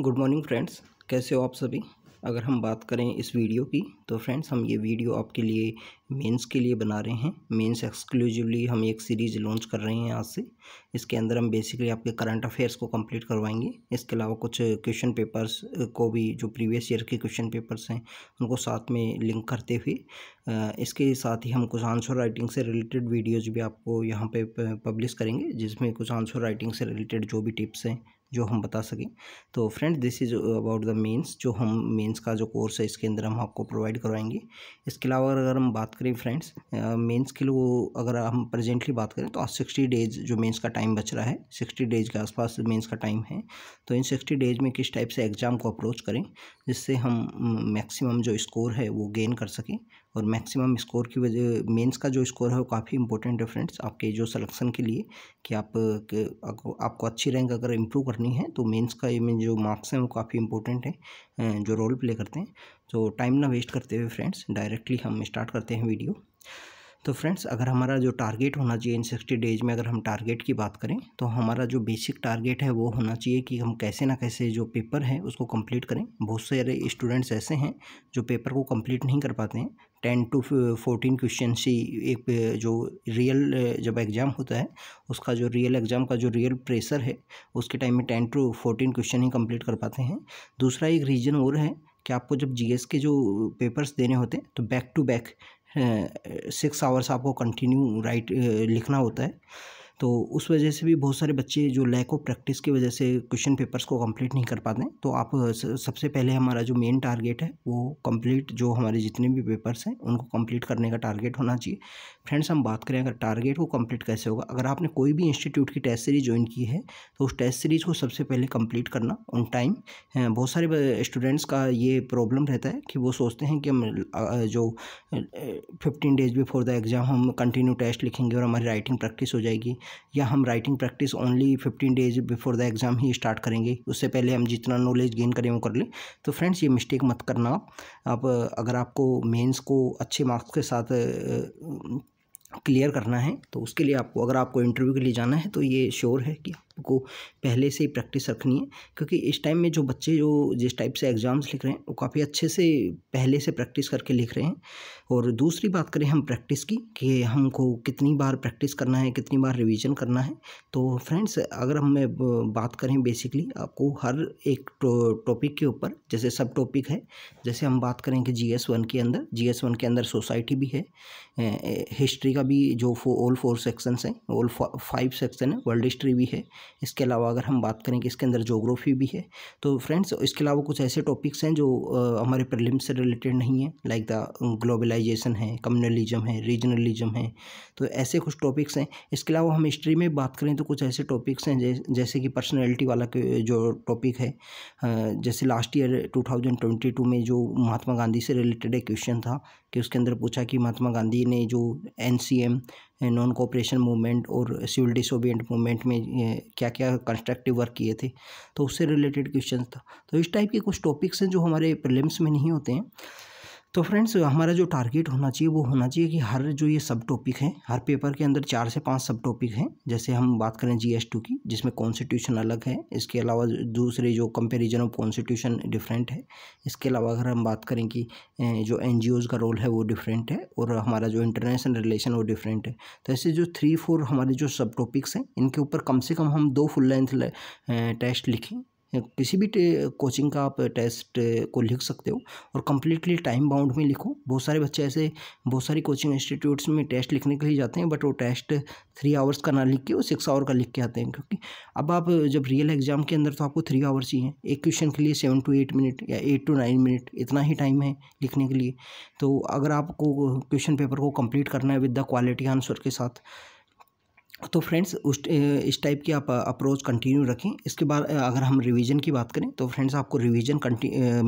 good morning friends कैसे हो आप सभी अगर हम बात करें इस वीडियो की तो फ्रेंड्स हम ये वीडियो आपके लिए मेंस के लिए बना रहे हैं मेंस एक्सक्लूसिवली हम एक सीरीज लॉन्च कर रहे हैं आज से इसके अंदर हम बेसिकली आपके करंट अफेयर्स को कंप्लीट करवाएंगे इसके अलावा कुछ क्वेश्चन पेपर्स को भी जो प्रीवियस ईयर के क्वेश्चन पेपर्स हैं उनको साथ में लिंक करते हुए इसके साथ ही हम कुछ आंसर राइटिंग से रिलेटेड वीडियोज़ भी आपको यहाँ पर पब्लिश करेंगे जिसमें कुछ आंसर राइटिंग से रिलेटेड जो भी टिप्स हैं जो हम बता सकें तो friend this is about the mains जो हम मेंस का जो कोर्स है इसके अंदर हम आपको प्रोवाइड करवाएंगे इसके अलावा अगर हम बात करें फ्रेंड्स मेंस के लिए अगर हम प्रेजेंटली बात करें तो आज सिक्सटी डेज जो मेंस का टाइम बच रहा है सिक्सटी डेज के आसपास मेंस का टाइम है तो इन सिक्सटी डेज में किस टाइप से एग्ज़ाम को अप्रोच करें जिससे हम मैक्सिमम जो स्कोर है वो गेन कर सकें और मैक्सिमम स्कोर की वजह मेंस का जो स्कोर है वो काफ़ी इंपॉर्टेंट है फ्रेंड्स आपके जो सिलेक्शन के लिए कि आप के, आपको अच्छी रैंक अगर इम्प्रूव करनी है तो मेंस का ये जो मार्क्स हैं वो काफ़ी इंपॉर्टेंट है जो रोल प्ले करते हैं तो टाइम ना वेस्ट करते हुए फ्रेंड्स डायरेक्टली हम स्टार्ट करते हैं वीडियो तो फ्रेंड्स अगर हमारा जो टारगेट होना चाहिए इन सिक्सटी डेज में अगर हम टारगेट की बात करें तो हमारा जो बेसिक टारगेट है वो होना चाहिए कि हम कैसे ना कैसे जो पेपर है उसको कंप्लीट करें बहुत सारे स्टूडेंट्स ऐसे हैं जो पेपर को कंप्लीट नहीं कर पाते हैं टेन टू फोर्टीन क्वेश्चन से एक जो रियल जब एग्ज़ाम होता है उसका जो रियल एग्ज़ाम का जो रियल प्रेशर है उसके टाइम में टेन टू फोर्टीन क्वेश्चन ही कम्प्लीट कर पाते हैं दूसरा एक रीज़न और है कि आपको जब जीएस के जो पेपर्स देने होते हैं तो back to back six hours आपको कंटिन्यू राइट लिखना होता है तो उस वजह से भी बहुत सारे बच्चे जो लैक ऑफ प्रैक्टिस की वजह से क्वेश्चन पेपर्स को कंप्लीट नहीं कर पाते हैं तो आप सबसे पहले हमारा जो मेन टारगेट है वो कंप्लीट जो हमारे जितने भी पेपर्स हैं उनको कंप्लीट करने का टारगेट होना चाहिए फ्रेंड्स हम बात करें अगर टारगेट को कम्प्लीट कैसे होगा अगर आपने कोई भी इंस्टीट्यूट की टेस्ट सीरीज ज्वाइन की है तो उस टेस्ट सीरीज़ को सबसे पहले कम्प्लीट करना ऑन टाइम बहुत सारे स्टूडेंट्स का ये प्रॉब्लम रहता है कि वो सोचते हैं कि हम जो fifteen days before the exam हम कंटिन्यू टेस्ट लिखेंगे और हमारी राइटिंग प्रैक्टिस हो जाएगी या हम writing practice only fifteen days before the exam ही स्टार्ट करेंगे उससे पहले हम जितना नॉलेज गेन करें वो कर लें तो फ्रेंड्स ये मिस्टेक मत करना आप, अगर आपको मेंस को अच्छे मार्क्स के साथ क्लियर करना है तो उसके लिए आपको अगर आपको इंटरव्यू के लिए जाना है तो ये श्योर है कि को पहले से ही प्रैक्टिस रखनी है क्योंकि इस टाइम में जो बच्चे जो जिस टाइप से एग्ज़ाम्स लिख रहे हैं वो काफ़ी अच्छे से पहले से प्रैक्टिस करके लिख रहे हैं और दूसरी बात करें हम प्रैक्टिस की कि हमको कितनी बार प्रैक्टिस करना है कितनी बार रिविज़न करना है तो फ्रेंड्स अगर हम बात करें बेसिकली आपको हर एक टॉपिक के ऊपर जैसे सब टॉपिक है जैसे हम बात करें कि जी एस वन के अंदर जी एस वन के अंदर सोसाइटी भी है हिस्ट्री का भी जो ऑल फोर सेक्शंस हैं ऑल फाइव सेक्शन है वर्ल्ड हिस्ट्री भी है इसके अलावा अगर हम बात करें कि इसके अंदर जोग्राफ़ी भी है तो फ्रेंड्स इसके अलावा कुछ ऐसे टॉपिक्स हैं जो हमारे प्रलिम्स से रिलेटेड नहीं है लाइक द ग्लोबलाइजेशन है कम्युनलिज्म है रीजनलिज्म है तो ऐसे कुछ टॉपिक्स हैं इसके अलावा हम हिस्ट्री में बात करें तो कुछ ऐसे टॉपिक्स हैं जैसे कि पर्सनैलिटी वाला जो टॉपिक है जैसे लास्ट ईयर टू में जो महात्मा गांधी से रिलेटेड एक क्वेश्चन था कि उसके अंदर पूछा कि महात्मा गांधी ने जो एन नॉन कोऑपरेशन मूवमेंट और सिविल डिसोबियंट मूवमेंट में क्या क्या कंस्ट्रक्टिव वर्क किए थे तो उससे रिलेटेड क्वेश्चन था तो इस टाइप के कुछ टॉपिक्स हैं जो हमारे प्रिलिम्स में नहीं होते हैं तो फ्रेंड्स हमारा जो टारगेट होना चाहिए वो होना चाहिए कि हर जो ये सब टॉपिक हैं हर पेपर के अंदर चार से पांच सब टॉपिक हैं जैसे हम बात करें जी एस टू की जिसमें कॉन्स्टिट्यूशन अलग है इसके अलावा दूसरे जो कंपेरिजन ऑफ कॉन्स्टिट्यूशन डिफरेंट है इसके अलावा अगर हम बात करें कि जो एन जी ओज़ का रोल है वो डिफरेंट है और हमारा जो इंटरनेशनल रिलेशन वो डिफरेंट है तो ऐसे जो थ्री फोर हमारे जो सब टॉपिक्स हैं इनके ऊपर कम से कम हम दो फुल लेंथ टेस्ट लिखें किसी भी कोचिंग का आप टेस्ट को लिख सकते हो और कम्प्लीटली टाइम बाउंड में लिखो बहुत सारे बच्चे ऐसे बहुत सारी कोचिंग इंस्टीट्यूट्स में टेस्ट लिखने के लिए जाते हैं बट वो टेस्ट थ्री आवर्स का ना लिख के वो सिक्स आवर का लिख के आते हैं क्योंकि अब आप जब रियल एग्जाम के अंदर तो आपको थ्री आवर्स ही हैं एक क्वेश्चन के लिए सेवन टू एट मिनट या एट टू नाइन मिनट इतना ही टाइम है लिखने के लिए तो अगर आपको क्वेश्चन पेपर को कम्प्लीट करना है विद द क्वालिटी आंसर के साथ तो फ्रेंड्स उस इस टाइप की आप अप्रोच कंटिन्यू रखें इसके बाद अगर हम रिवीजन की बात करें तो फ्रेंड्स आपको रिवीजन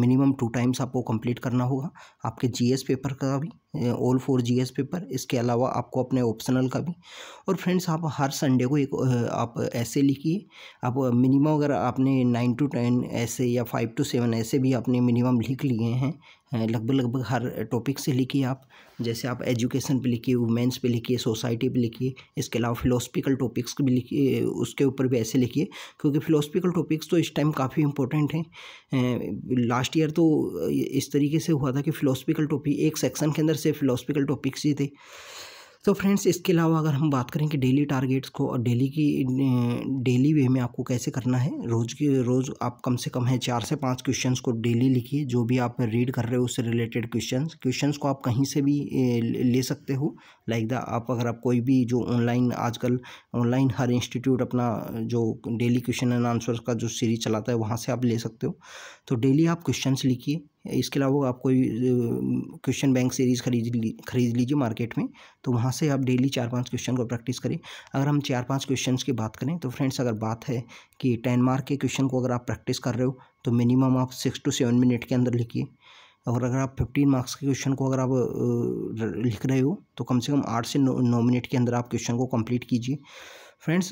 मिनिमम टू टाइम्स आपको कंप्लीट करना होगा आपके जीएस पेपर का भी ऑल फोर जीएस पेपर इसके अलावा आपको अपने ऑप्शनल का भी और फ्रेंड्स आप हर संडे को एक आप ऐसे लिखिए आप मिनिमम अगर आपने नाइन टू टेन ऐसे या फाइव टू सेवन ऐसे भी आपने मिनिमम लिख लिए हैं लगभग लगभग हर टॉपिक से लिखिए आप जैसे आप एजुकेशन पे लिखिए वुमेंस पे लिखिए सोसाइटी पे लिखिए इसके अलावा फिलोसफिकल टॉपिक्स भी लिखिए उसके ऊपर भी ऐसे लिखिए क्योंकि फिलोसफिकल टॉपिक्स तो इस टाइम काफ़ी इंपॉर्टेंट हैं लास्ट अं, ईयर तो इस तरीके से हुआ था कि फ़िलोसफिकल टॉपिक एक सेक्शन के अंदर से फ़िलोसफिकल टॉपिक्स ही थे सो फ्रेंड्स इसके अलावा अगर हम बात करें कि डेली टारगेट्स को और डेली की डेली वे में आपको कैसे करना है रोज़ के रोज़ आप कम से कम है चार से पाँच क्वेश्चन को डेली लिखिए जो भी आप रीड कर रहे हो उससे रिलेटेड क्वेश्चन क्वेश्चन को आप कहीं से भी ले सकते हो लाइक द आप अगर आप कोई भी जो ऑनलाइन आजकल ऑनलाइन हर इंस्टीट्यूट अपना जो डेली क्वेश्चन एंड आंसर्स का जो सीरीज चलाता है वहाँ से आप ले सकते हो तो डेली आप क्वेश्चन लिखिए इसके अलावा आप कोई क्वेश्चन बैंक सीरीज़ खरीद ली खरीद लीजिए मार्केट में तो वहाँ से आप डेली चार पांच क्वेश्चन को प्रैक्टिस करें अगर हम चार पांच क्वेश्चन की बात करें तो फ्रेंड्स अगर बात है कि टेन मार्क के क्वेश्चन को अगर आप प्रैक्टिस कर रहे हो तो मिनिमम आप सिक्स टू सेवन मिनट के अंदर लिखिए और अगर आप फिफ्टीन मार्क्स के क्वेश्चन को अगर आप लिख रहे हो तो कम से कम आठ से नौ, मिनट के अंदर आप क्वेश्चन को कम्प्लीट कीजिए फ्रेंड्स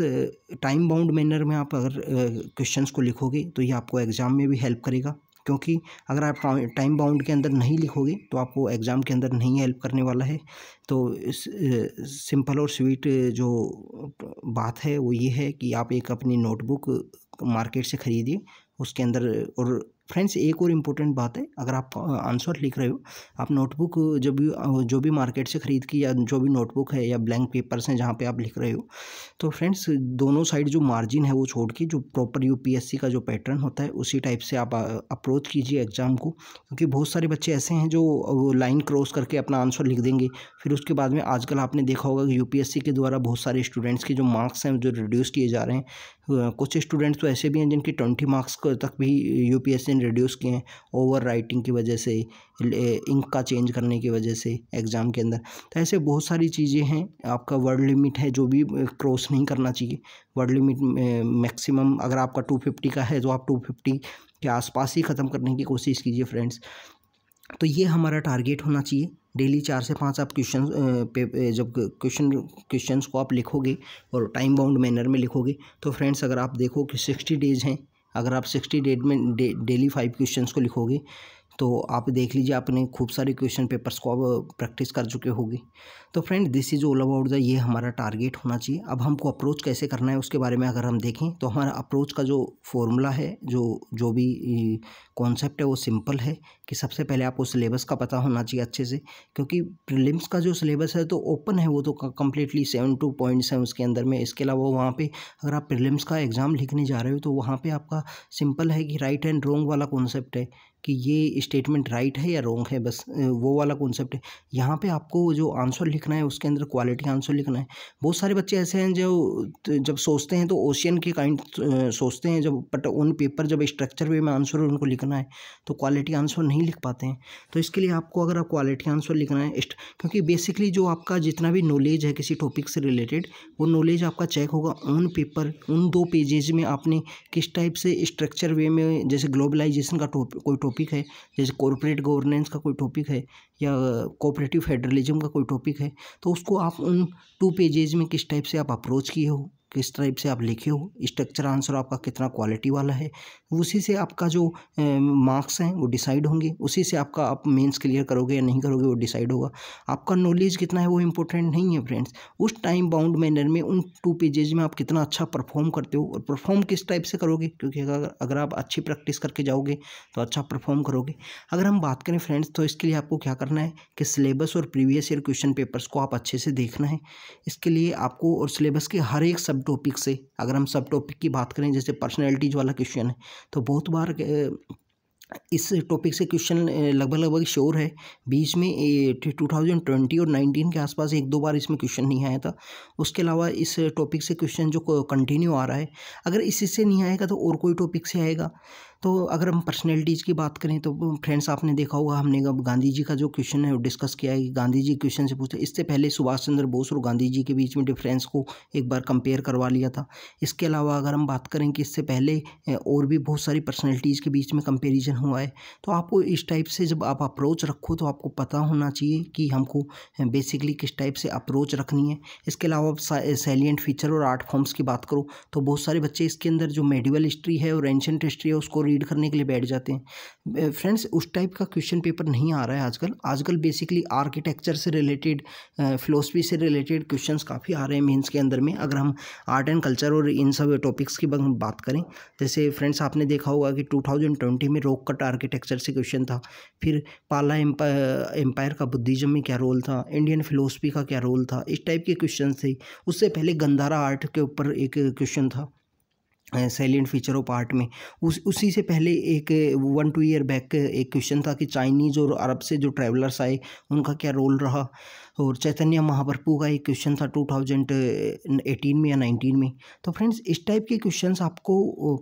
टाइम बाउंड मैनर में आप अगर क्वेश्चंस को लिखोगे तो ये आपको एग्ज़ाम में भी हेल्प करेगा क्योंकि अगर आप टाइम बाउंड के अंदर नहीं लिखोगे तो आपको एग्ज़ाम के अंदर नहीं हेल्प करने वाला है तो इस सिंपल और स्वीट जो बात है वो ये है कि आप एक अपनी नोटबुक मार्केट से ख़रीदिए उसके अंदर और फ्रेंड्स एक और इम्पोर्टेंट बात है अगर आप आंसर लिख रहे हो आप नोटबुक जब भी जो भी मार्केट से ख़रीद की या जो भी नोटबुक है या ब्लैंक पेपर्स हैं जहाँ पे आप लिख रहे हो तो फ्रेंड्स दोनों साइड जो मार्जिन है वो छोड़ के जो प्रॉपर यूपीएससी का जो पैटर्न होता है उसी टाइप से आप अप्रोच कीजिए एग्ज़ाम को क्योंकि बहुत सारे बच्चे ऐसे हैं जो लाइन क्रॉस करके अपना आंसर लिख देंगे फिर उसके बाद में आजकल आपने देखा होगा कि यू के द्वारा बहुत सारे स्टूडेंट्स के जो मार्क्स हैं जो रिड्यूस किए जा रहे हैं कुछ स्टूडेंट्स तो ऐसे भी हैं जिनके ट्वेंटी मार्क्स तक भी यू क्वेश्चन रिड्यूस किए हैं ओवर राइटिंग की वजह से इंक का चेंज करने की वजह से एग्ज़ाम के अंदर तो ऐसे बहुत सारी चीज़ें हैं आपका वर्ड लिमिट है जो भी क्रॉस नहीं करना चाहिए वर्ड लिमिट मैक्सिमम अगर आपका टू फिफ्टी का है तो आप टू फिफ्टी के आसपास ही ख़त्म करने की कोशिश कीजिए फ्रेंड्स तो ये हमारा टारगेट होना चाहिए डेली चार से पाँच आप क्वेश्चन जब क्वेश्चन क्वेश्चंस को आप लिखोगे और टाइम बाउंड मैनर में लिखोगे तो फ्रेंड्स अगर आप देखो कि सिक्सटी डेज हैं अगर आप सिक्सटी डेट में डेली फाइव क्वेश्चंस को लिखोगे तो आप देख लीजिए आपने खूब सारे क्वेश्चन पेपर्स को अब प्रैक्टिस कर चुके होंगे तो friend this is all about the ये हमारा टारगेट होना चाहिए अब हमको अप्रोच कैसे करना है उसके बारे में अगर हम देखें तो हमारा अप्रोच का जो फॉर्मूला है जो जो भी कॉन्सेप्ट है वो सिंपल है कि सबसे पहले आपको सिलेबस का पता होना चाहिए अच्छे से क्योंकि प्रिलिम्स का जो सिलेबस है तो ओपन है वो तो completely seven to point seven उसके अंदर में इसके अलावा वहाँ पर अगर आप प्रिलिम्स का एग्ज़ाम लिखने जा रहे हो तो वहाँ पर आपका सिंपल है कि राइट एंड रॉन्ग वाला कॉन्सेप्ट है कि ये स्टेटमेंट राइट है या रॉन्ग है बस वो वाला कॉन्सेप्ट है यहाँ पे आपको जो आंसर लिखना है उसके अंदर क्वालिटी आंसर लिखना है बहुत सारे बच्चे ऐसे हैं जो तो जब सोचते हैं तो ओशियन के काइंड सोचते हैं जब बट उन पेपर जब स्ट्रक्चर वे में आंसर उनको लिखना है तो क्वालिटी आंसर नहीं लिख पाते हैं तो इसके लिए आपको अगर आप क्वालिटी आंसर लिखना है क्योंकि बेसिकली जो आपका जितना भी नॉलेज है किसी टॉपिक से रिलेटेड वो नॉलेज आपका चेक होगा ऑन पेपर उन दो पेजेज में आपने किस टाइप से स्ट्रक्चर वे में जैसे ग्लोबलाइजेशन का कोई टॉपिक है जैसे कॉरपोरेट गवर्नेंस का कोई टॉपिक है या कोऑपरेटिव फेडरलिज्म का कोई टॉपिक है तो उसको आप उन टू पेजेज में किस टाइप से आप अप्रोच किए हो किस टाइप से आप लिखे हो स्ट्रक्चर आंसर आपका कितना क्वालिटी वाला है उसी से आपका जो मार्क्स हैं वो डिसाइड होंगे उसी से आपका आप मेंस क्लियर करोगे या नहीं करोगे वो डिसाइड होगा आपका नॉलेज कितना है वो इम्पोर्टेंट नहीं है फ्रेंड्स उस टाइम बाउंड मैनर में उन टू पेजेज में आप कितना अच्छा परफॉर्म करते हो और परफॉर्म किस टाइप से करोगे क्योंकि अगर अगर आप अच्छी प्रैक्टिस करके जाओगे तो अच्छा परफॉर्म करोगे अगर हम बात करें फ्रेंड्स तो इसके लिए आपको क्या करना है कि सिलेबस और प्रीवियस ईयर क्वेश्चन पेपर्स को आप अच्छे से देखना है इसके लिए आपको और सिलेबस के हर एक सब सब टॉपिक से अगर हम सब टॉपिक की बात करें जैसे पर्सनैलिटीज वाला क्वेश्चन है तो बहुत बार इस टॉपिक से क्वेश्चन लगभग लगभग श्योर है बीच में टू थाउजेंड ट्वेंटी और नाइनटीन के आसपास एक दो बार इसमें क्वेश्चन नहीं आया था उसके अलावा इस टॉपिक से क्वेश्चन जो कंटिन्यू आ रहा है अगर इसी से नहीं आएगा तो और कोई टॉपिक से आएगा तो अगर हम पर्सनैलिटीज़ की बात करें तो फ्रेंड्स आपने देखा होगा हमने गांधी जी का जो क्वेश्चन है वो डिस्कस किया है कि गांधी जी क्वेश्चन से पूछते इससे पहले सुभाष चंद्र बोस और गांधी जी के बीच में डिफरेंस को एक बार कंपेयर करवा लिया था इसके अलावा अगर हम बात करें कि इससे पहले और भी बहुत सारी पर्सनैलिटीज़ के बीच में कंपेरिजन हुआ है तो आपको इस टाइप से जब आप अप्रोच रखो तो आपको पता होना चाहिए कि हमको बेसिकली किस टाइप से अप्रोच रखनी है इसके अलावा सेलियंट सैलियंट फीचर और आर्ट फॉर्म्स की बात करो तो बहुत सारे बच्चे इसके अंदर जो मेडिवल हिस्ट्री है और एंशेंट हिस्ट्री है उसको रीड करने के लिए बैठ जाते हैं फ्रेंड्स उस टाइप का क्वेश्चन पेपर नहीं आ रहा है आजकल आजकल बेसिकली आर्किटेक्चर से रिलेटेड फिलोसफी से रिलेटेड क्वेश्चंस काफ़ी आ रहे हैं मीन्स के अंदर में अगर हम आर्ट एंड कल्चर और इन सब टॉपिक्स की बात करें जैसे फ्रेंड्स आपने देखा होगा कि टू में रोक कट आर्किटेक्चर से क्वेश्चन था फिर पाला एम्पायर का बुद्धिज्म में क्या रोल था इंडियन फिलोसफी का क्या रोल था इस टाइप के क्वेश्चन थे उससे पहले गंदारा आर्ट के ऊपर एक क्वेश्चन था सेलेंट फीचरों पार्ट में उस उसी से पहले एक वन टू ईयर बैक एक क्वेश्चन था कि चाइनीज़ और अरब से जो ट्रैवलर्स आए उनका क्या रोल रहा और चैतन्य महाप्रभु का एक क्वेश्चन था टू थाउजेंड एटीन में या नाइनटीन में तो फ्रेंड्स इस टाइप के क्वेश्चन आपको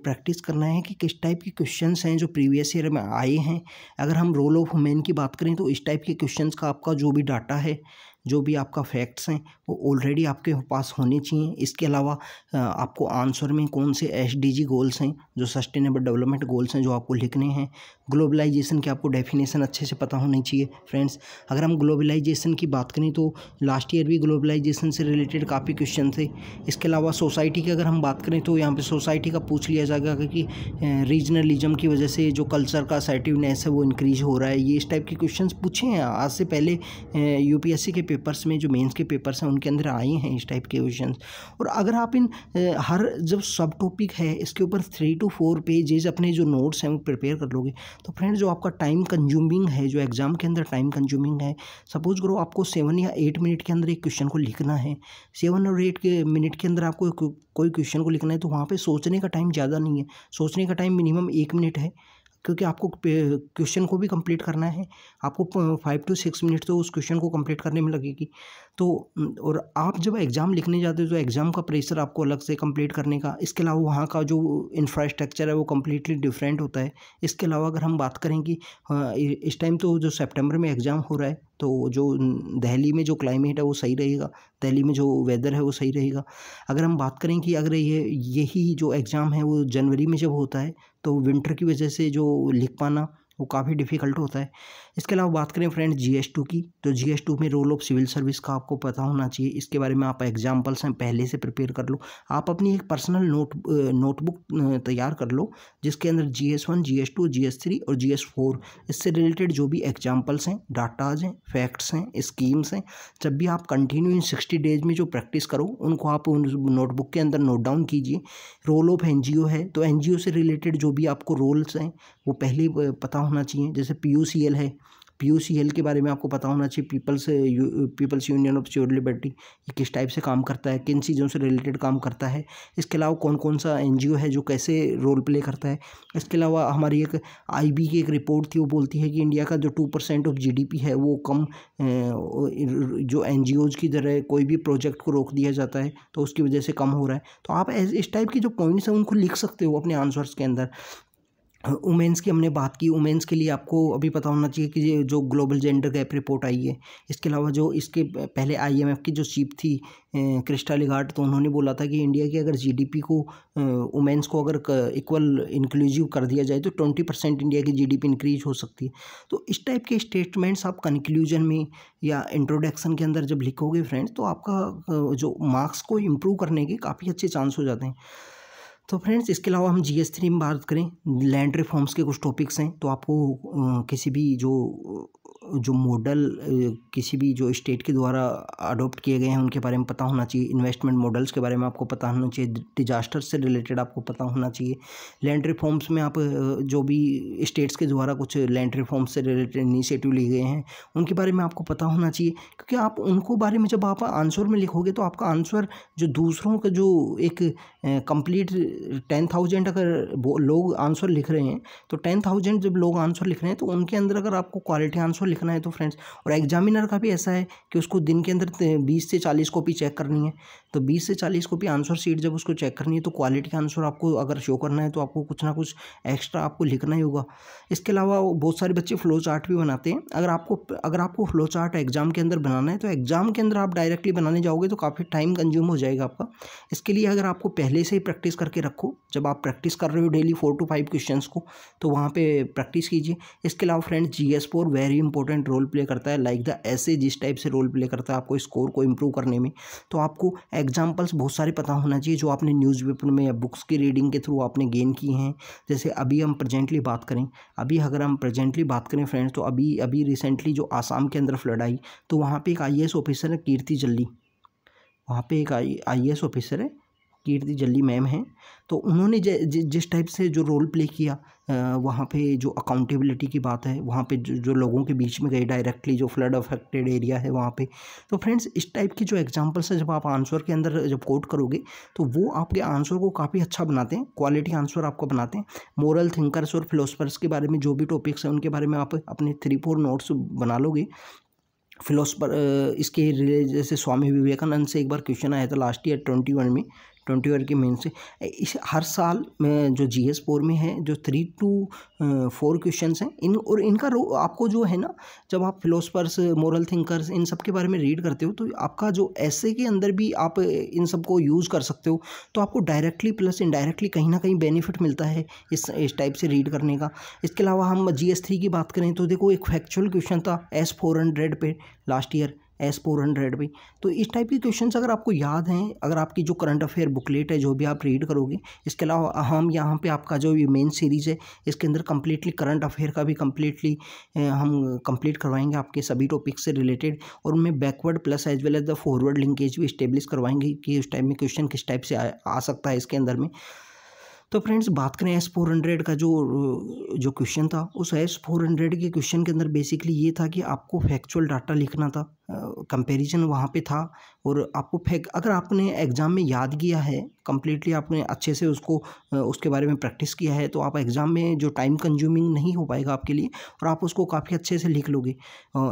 प्रैक्टिस करना है कि किस टाइप के क्वेश्चन हैं जो प्रीवियस ईयर में आए हैं अगर हम रोल ऑफ वुमेन की बात करें तो इस टाइप के क्वेश्चन का आपका जो भी डाटा है जो भी आपका फैक्ट्स हैं वो ऑलरेडी आपके पास होने चाहिए इसके अलावा आपको आंसर में कौन से एस गोल्स हैं जो सस्टेनेबल डेवलपमेंट गोल्स हैं जो आपको लिखने हैं ग्लोबलाइजेशन के आपको डेफिनेशन अच्छे से पता होने चाहिए फ्रेंड्स अगर हम ग्लोबलाइजेशन की बात करें तो लास्ट ईयर भी ग्लोबलाइजेशन से रिलेटेड काफ़ी क्वेश्चन थे इसके अलावा सोसाइटी की अगर हम बात करें तो यहाँ पर सोसाइटी का पूछ लिया जाएगा कि रीजनलिज्म की वजह से जो कल्चर का असर्टिवनेस है वो इंक्रीज हो रहा है ये इस टाइप के क्वेश्चन पूछे हैं आज से पहले यू के पेपर्स में जो मेन्स के पेपर्स हैं उनके अंदर आए हैं इस टाइप के क्वेश्चन और अगर आप इन हर जब सब टॉपिक है इसके ऊपर थ्री टू फोर पेजेज अपने जो नोट्स हैं वो प्रिपेयर कर लोगे तो फ्रेंड जो आपका टाइम कंज्यूमिंग है जो एग्ज़ाम के अंदर टाइम कंज्यूमिंग है सपोज करो आपको सेवन या एट मिनट के अंदर एक क्वेश्चन को लिखना है सेवन और एट के मिनट के अंदर आपको कोई क्वेश्चन को लिखना है तो वहाँ पर सोचने का टाइम ज़्यादा नहीं है सोचने का टाइम मिनिमम एक मिनट है क्योंकि आपको क्वेश्चन को भी कंप्लीट करना है आपको फाइव टू सिक्स मिनट तो उस क्वेश्चन को कंप्लीट करने में लगेगी तो और आप जब एग्ज़ाम लिखने जाते हो तो एग्ज़ाम का प्रेशर आपको अलग से कंप्लीट करने का इसके अलावा वहाँ का जो इंफ्रास्ट्रक्चर है वो कम्प्लीटली डिफरेंट होता है इसके अलावा अगर हम बात करें कि हाँ, इस टाइम तो जो सेप्टेम्बर में एग्ज़ाम हो रहा है तो जो दहली में जो क्लाइमेट है वो सही रहेगा दहली में जो वेदर है वो सही रहेगा अगर हम बात करें कि अगर ये यही जो एग्ज़ाम है वो जनवरी में जब होता है तो विंटर की वजह से जो लिख पाना वो काफ़ी डिफ़िकल्ट होता है इसके अलावा बात करें फ्रेंड टू की तो टू में रोल ऑफ सिविल सर्विस का आपको पता होना चाहिए इसके बारे में आप एग्जाम्पल्स हैं पहले से प्रिपेयर कर लो आप अपनी एक पर्सनल नोट नोटबुक तैयार कर लो जिसके अंदर G S one G S two G S three और जी एस फोर इससे रिलेटेड जो भी एग्जाम्पल्स हैं डाटाज हैं फैक्ट्स हैं स्कीम्स हैं जब भी आप कंटिन्यू इन सिक्सटी डेज में जो प्रैक्टिस करो उनको आप उन नोटबुक के अंदर नोट डाउन कीजिए role of N G O है तो एन जी ओ से रिलेटेड जो भी आपको रोल्स हैं वो पहले पता होना चाहिए जैसे पी यू सी एल है पी के बारे में आपको पता होना चाहिए people's people's union of civil liberty ये किस टाइप से काम करता है किन चीज़ों से रिलेटेड काम करता है इसके अलावा कौन कौन सा एन है जो कैसे रोल प्ले करता है इसके अलावा हमारी एक आई की एक रिपोर्ट थी वो बोलती है कि इंडिया का जो टू परसेंट ऑफ जी है वो कम जो एन की तरह कोई भी प्रोजेक्ट को रोक दिया जाता है तो उसकी वजह से कम हो रहा है तो आप इस टाइप के जो पॉइंट्स हैं उनको लिख सकते हो अपने आंसर्स के अंदर वुमेंस की हमने बात की वुमेंस के लिए आपको अभी पता होना चाहिए कि जो ग्लोबल जेंडर गैप रिपोर्ट आई है इसके अलावा जो इसके पहले आईएमएफ की जो चीफ थी क्रिस्टा लिगार्ड तो उन्होंने बोला था कि इंडिया की अगर जीडीपी को वुमेंस को अगर इक्वल इंक्लूसिव कर दिया जाए तो ट्वेंटी परसेंट इंडिया की जी इंक्रीज हो सकती है तो इस टाइप के स्टेटमेंट्स आप कंक्लूजन में या इंट्रोडक्शन के अंदर जब लिखोगे फ्रेंड्स तो आपका जो मार्क्स को इम्प्रूव करने के काफ़ी अच्छे चांस हो जाते हैं तो फ्रेंड्स इसके अलावा हम जी एस थ्री में बात करें लैंड रिफॉर्म्स के कुछ टॉपिक्स हैं तो आपको किसी भी जो जो मॉडल किसी भी जो स्टेट के द्वारा अडोप्ट किए गए हैं उनके बारे में पता होना चाहिए इन्वेस्टमेंट मॉडल्स के बारे में आपको पता होना चाहिए डिजास्टर से रिलेटेड आपको पता होना चाहिए लैंड रिफॉर्म्स में आप जो भी स्टेट्स के द्वारा कुछ लैंड रिफॉर्म्स से रिलेटेड इनिशिएटिव लिए गए हैं उनके बारे में आपको पता होना चाहिए क्योंकि आप उनको बारे में जब आप आंसर में लिखोगे तो आपका आंसर जो दूसरों का जो एक कंप्लीट टेन थाउजेंड अगर लोग आंसर लिख रहे हैं तो टेन थाउजेंड जब लोग आंसर लिख रहे हैं तो उनके अंदर अगर आपको क्वालिटी आंसर आंसर लिखना है तो फ्रेंड्स और एग्जामिनर का भी ऐसा है कि उसको दिन के अंदर बीस से चालीस कॉपी चेक करनी है तो बीस से चालीस कॉपी आंसर शीट जब उसको चेक करनी है तो क्वालिटी का आंसर आपको अगर शो करना है तो आपको कुछ ना कुछ एक्स्ट्रा आपको लिखना ही होगा इसके अलावा बहुत सारे बच्चे फ्लो चार्ट भी बनाते हैं अगर आपको अगर आपको फ्लो चार्ट एग्जाम के अंदर बनाना है तो एग्जाम के अंदर आप डायरेक्टली बनाने जाओगे तो काफ़ी टाइम कंज्यूम हो जाएगा आपका इसके लिए अगर आपको पहले से ही प्रैक्टिस करके रखो जब आप प्रैक्टिस कर रहे हो daily four to five questions को तो वहाँ पे प्रैक्टिस कीजिए इसके अलावा friends G S four very important role play करता है लाइक द ऐसे जिस टाइप से रोल प्ले करता है आपको स्कोर को इम्प्रूव करने में तो आपको एग्जाम्पल्स बहुत सारे पता होना चाहिए जो आपने न्यूज़पेपर में या बुक्स की रीडिंग के थ्रू आपने गेन की हैं जैसे अभी हम प्रजेंटली बात करें अभी अगर हम प्रेजेंटली बात करें फ्रेंड्स तो अभी अभी रिसेंटली जो आसाम के अंदर फ्लड आई तो वहाँ पर एक आई ऑफिसर है कीर्ति जल्ली वहाँ पे एक आई आई ऑफिसर है कीर्ति जल्ली मैम हैं तो उन्होंने ज, ज, जिस टाइप से जो रोल प्ले किया वहाँ पे जो अकाउंटेबिलिटी की बात है वहाँ पे जो, जो लोगों के बीच में गए डायरेक्टली जो फ्लड अफेक्टेड एरिया है वहाँ पे तो फ्रेंड्स इस टाइप की जो एग्जांपल्स है जब आप आंसर के अंदर जब कोट करोगे तो वो आपके आंसर को काफ़ी अच्छा बनाते हैं क्वालिटी आंसर आपको बनाते हैं मॉरल थिंकर्स और फिलोसफर्स के बारे में जो भी टॉपिक्स हैं उनके बारे में आप अपने थ्री फोर नोट्स बना लोगे फिलोसफर इसके रिले जैसे स्वामी विवेकानंद से एक बार क्वेश्चन आया था लास्ट ईयर ट्वेंटी वन में ट्वेंटी वन के मेन से इस हर साल में जो जी एस फोर में है जो थ्री टू फोर क्वेश्चन हैं इन और इनका रो आपको जो है ना जब आप फिलोसफर्स मॉरल थिंकर्स इन सब के बारे में रीड करते हो तो आपका जो ऐसे के अंदर भी आप इन सबको यूज़ कर सकते हो तो आपको डायरेक्टली प्लस इनडायरेक्टली कहीं ना कहीं बेनिफिट मिलता है इस इस टाइप से रीड करने का इसके अलावा हम जी एस थ्री की बात करें तो देखो एक फैक्चुअल क्वेश्चन था एस फोर हंड्रेड पे last year S four hundred भी तो इस टाइप के क्वेश्चन अगर आपको याद हैं अगर आपकी जो करंट अफेयर बुकलेट है जो भी आप रीड करोगे इसके अलावा हम यहाँ पे आपका जो ये मेन सीरीज़ है इसके अंदर कम्प्लीटली करंट अफेयर का भी कम्प्लीटली हम कंप्लीट करवाएंगे आपके सभी टॉपिक से रिलेटेड और उनमें backward plus as well as the forward linkage भी इस्टेब्लिश करवाएंगे कि उस टाइप में क्वेश्चन किस टाइप से आ, आ सकता है इसके अंदर में तो फ्रेंड्स बात करें एस फोर हंड्रेड का जो जो क्वेश्चन था उस एस फोर हंड्रेड के क्वेश्चन के अंदर बेसिकली ये था कि आपको फैक्चुअल डाटा लिखना था कंपैरिजन वहाँ पे था और आपको फैक अगर आपने एग्ज़ाम में याद किया है कम्प्लीटली आपने अच्छे से उसको उसके बारे में प्रैक्टिस किया है तो आप एग्ज़ाम में जो टाइम कंज्यूमिंग नहीं हो पाएगा आपके लिए और आप उसको काफ़ी अच्छे से लिख लोगे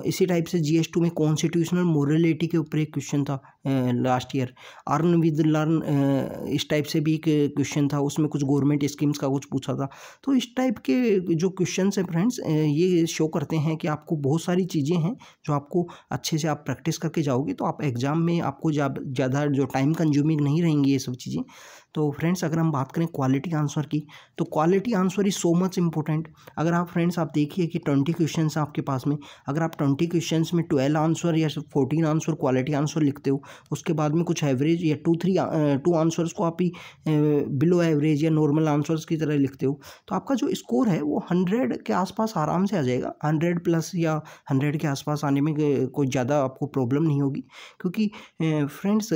इसी टाइप से जी में कॉन्स्टिट्यूशनल मोरलिटी के ऊपर एक क्वेश्चन था last year earn with learn इस टाइप से भी एक क्वेश्चन था उसमें कुछ गवर्नमेंट स्कीम्स का कुछ पूछा था तो इस टाइप के जो क्वेश्चन हैं फ्रेंड्स ये शो करते हैं कि आपको बहुत सारी चीज़ें हैं जो आपको अच्छे से आप प्रैक्टिस करके जाओगे तो आप एग्ज़ाम में आपको ज़्यादा जो टाइम कंज्यूमिंग नहीं रहेंगी ये सब चीज़ें हैं तो फ्रेंड्स अगर हम बात करें क्वालिटी आंसर की तो quality answer is so much important अगर आप फ्रेंड्स आप देखिए कि ट्वेंटी क्वेश्चन आपके पास में अगर आप ट्वेंटी क्वेश्चन में ट्वेल्व आंसर या फोर्टीन आंसर क्वालिटी आंसर लिखते हो उसके बाद में कुछ एवरेज या टू थ्री टू आंसर्स को आप ही बिलो एवरेज या नॉर्मल आंसर्स की तरह लिखते हो तो आपका जो स्कोर है वो हंड्रेड के आसपास आराम से आ जाएगा हंड्रेड प्लस या हंड्रेड के आसपास आने में कोई ज़्यादा आपको प्रॉब्लम नहीं होगी क्योंकि फ्रेंड्स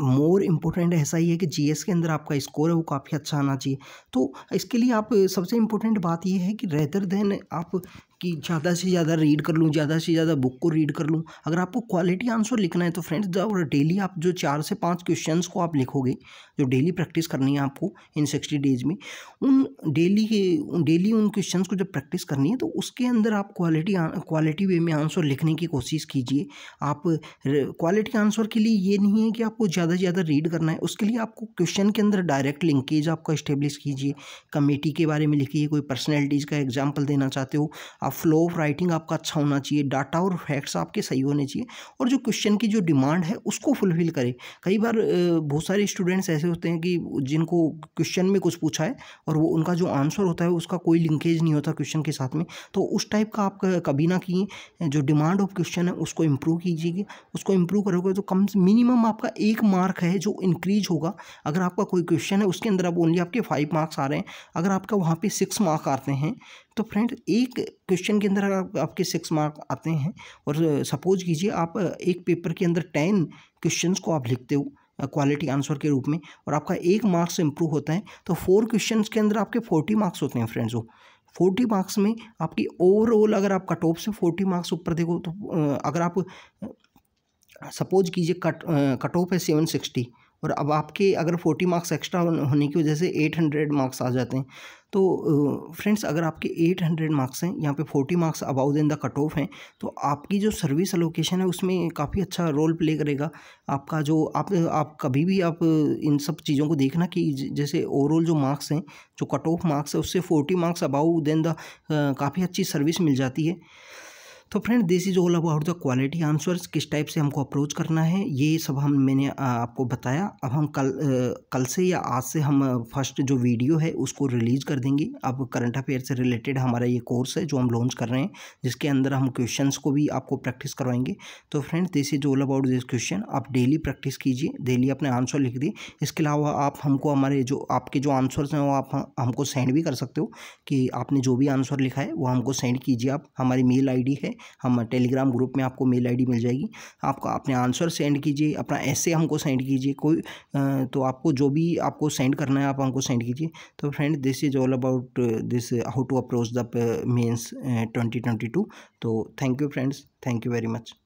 मोर इम्पोर्टेंट ऐसा ही है कि जीएस के अंदर आपका स्कोर है वो काफ़ी अच्छा आना चाहिए तो इसके लिए आप सबसे इम्पोर्टेंट बात यह है कि रेदर देन आप कि ज़्यादा से ज़्यादा रीड कर लूँ ज़्यादा से ज़्यादा बुक को रीड कर लूँ अगर आपको क्वालिटी आंसर लिखना है तो फ्रेंड्स और डेली आप जो चार से पाँच क्वेश्चंस को आप लिखोगे जो डेली प्रैक्टिस करनी है आपको इन सिक्सटी डेज में उन डेली के डेली उन क्वेश्चन को जब प्रैक्टिस करनी है तो उसके अंदर आप क्वालिटी क्वालिटी वे में आंसर लिखने की कोशिश कीजिए आप क्वालिटी आंसर के लिए ये नहीं है कि आपको ज़्यादा से ज़्यादा रीड करना है उसके लिए आपको क्वेश्चन के अंदर डायरेक्ट लिंकेज आपका इस्टेब्लिश कीजिए कमेटी के बारे में लिखिए कोई पर्सनैलिटीज़ का एग्जाम्पल देना चाहते हो फ्लो ऑफ राइटिंग आपका अच्छा होना चाहिए डाटा और फैक्ट्स आपके सही होने चाहिए और जो क्वेश्चन की जो डिमांड है उसको फुलफिल करें कई बार बहुत सारे स्टूडेंट्स ऐसे होते हैं कि जिनको क्वेश्चन में कुछ पूछा है और वो उनका जो आंसर होता है उसका कोई लिंकेज नहीं होता क्वेश्चन के साथ में तो उस टाइप का आप कभी ना किए जो डिमांड ऑफ क्वेश्चन है उसको इम्प्रूव कीजिएगा उसको इम्प्रूव करोगे तो कम मिनिमम आपका एक मार्क है जो इंक्रीज होगा अगर आपका कोई क्वेश्चन है उसके अंदर अब ओनली आपके फाइव मार्क्स आ रहे हैं अगर आपका वहाँ पे सिक्स मार्क आते हैं तो फ्रेंड एक क्वेश्चन के अंदर आप, आपके सिक्स मार्क आते हैं और सपोज कीजिए आप एक पेपर के अंदर टेन क्वेश्चंस को आप लिखते हो क्वालिटी आंसर के रूप में और आपका एक मार्क्स इंप्रूव होता है तो फोर क्वेश्चंस के अंदर आपके फोर्टी मार्क्स होते हैं फ्रेंड्स वो तो फोर्टी मार्क्स में आपकी ओवरऑल अगर आप कट ऑफ से फोर्टी मार्क्स ऊपर देखो तो अगर आप सपोज कीजिए कट कट ऑफ है सेवन सिक्सटी और अब आपके अगर फोर्टी मार्क्स एक्स्ट्रा होने की वजह से एट हंड्रेड मार्क्स आ जाते हैं तो फ्रेंड्स अगर आपके 800 मार्क्स हैं यहाँ पे 40 marks above than the cut off हैं तो आपकी जो सर्विस अलोकेशन है उसमें काफ़ी अच्छा रोल प्ले करेगा आपका जो आप आप कभी भी आप इन सब चीज़ों को देखना कि जैसे ओवरऑल जो मार्क्स हैं जो कट ऑफ मार्क्स है उससे 40 मार्क्स अबाउ देन द काफ़ी अच्छी सर्विस मिल जाती है तो friend this is all about the quality answers किस टाइप से हमको अप्रोच करना है ये सब हम मैंने आपको बताया अब हम कल कल से या आज से हम फर्स्ट जो वीडियो है उसको रिलीज़ कर देंगे अब करंट अफेयर से रिलेटेड हमारा ये कोर्स है जो हम लॉन्च कर रहे हैं जिसके अंदर हम क्वेश्चन को भी आपको प्रैक्टिस करवाएंगे तो friend this is all about this question आप डेली प्रैक्टिस कीजिए डेली अपने आंसर लिख दिए इसके अलावा आप हमको हमारे जो आपके जो आंसर्स हैं वो आप हमको सेंड भी कर सकते हो कि आपने जो भी आंसर लिखा है वो हमको सेंड कीजिए आप हमारी मेल आईडी है हम टेलीग्राम ग्रुप में आपको मेल आईडी मिल जाएगी आपको अपने आंसर सेंड कीजिए अपना ऐसे हमको सेंड कीजिए कोई तो आपको जो भी आपको सेंड करना है आप हमको सेंड कीजिए तो friend this is all about this how to approach the mains twenty twenty two तो thank you friends thank you very much